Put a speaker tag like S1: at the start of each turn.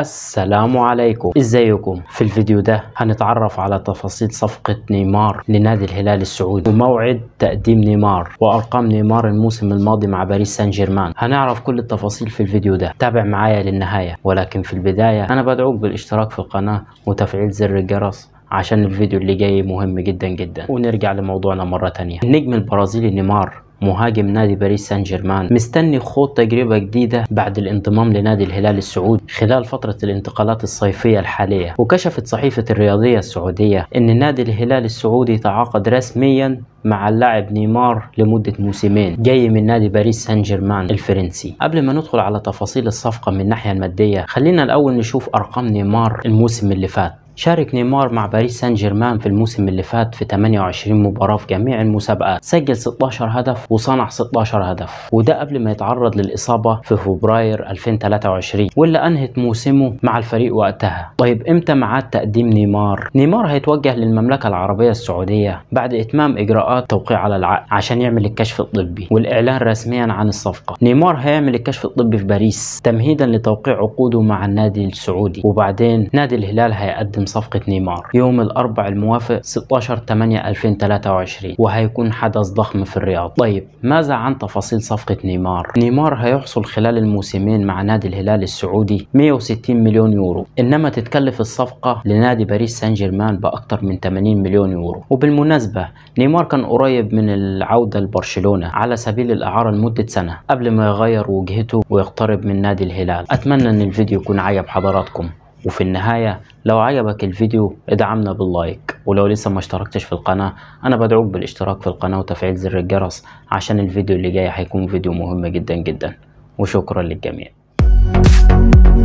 S1: السلام عليكم ازيكم في الفيديو ده هنتعرف على تفاصيل صفقة نيمار لنادي الهلال السعودي وموعد تقديم نيمار وارقام نيمار الموسم الماضي مع باريس سان جيرمان هنعرف كل التفاصيل في الفيديو ده تابع معايا للنهاية ولكن في البداية انا بدعوك بالاشتراك في القناة وتفعيل زر الجرس عشان الفيديو اللي جاي مهم جدا جدا ونرجع لموضوعنا مرة تانية النجم البرازيلي نيمار مهاجم نادي باريس سان جيرمان مستني خوض تجربة جديدة بعد الانضمام لنادي الهلال السعودي خلال فترة الانتقالات الصيفية الحالية وكشفت صحيفة الرياضية السعودية أن نادي الهلال السعودي تعاقد رسميا مع اللاعب نيمار لمدة موسمين جاي من نادي باريس سان جيرمان الفرنسي قبل ما ندخل على تفاصيل الصفقة من الناحية المادية خلينا الأول نشوف أرقام نيمار الموسم اللي فات شارك نيمار مع باريس سان جيرمان في الموسم اللي فات في 28 مباراة في جميع المسابقات سجل 16 هدف وصنع 16 هدف وده قبل ما يتعرض للإصابة في فبراير 2023 واللي أنهت موسمه مع الفريق وقتها طيب إمتى ميعاد تقديم نيمار؟ نيمار هيتوجه للمملكة العربية السعودية بعد إتمام إجراءات توقيع على العقد عشان يعمل الكشف الطبي والإعلان رسميا عن الصفقة نيمار هيعمل الكشف الطبي في باريس تمهيدا لتوقيع عقوده مع النادي السعودي وبعدين نادي الهلال هيقدم صفقة نيمار يوم الأربع الموافق 16/8/2023 وهيكون حدث ضخم في الرياض طيب ماذا عن تفاصيل صفقة نيمار؟ نيمار هيحصل خلال الموسمين مع نادي الهلال السعودي 160 مليون يورو إنما تتكلف الصفقة لنادي باريس سان جيرمان بأكثر من 80 مليون يورو وبالمناسبة نيمار كان قريب من العودة لبرشلونة على سبيل الإعارة لمدة سنة قبل ما يغير وجهته ويقترب من نادي الهلال أتمنى أن الفيديو يكون عجب حضراتكم وفي النهاية لو عجبك الفيديو ادعمنا باللايك ولو لسه ما اشتركتش في القناة انا بدعوك بالاشتراك في القناة وتفعيل زر الجرس عشان الفيديو اللي جاي هيكون فيديو مهم جدا جدا وشكرا للجميع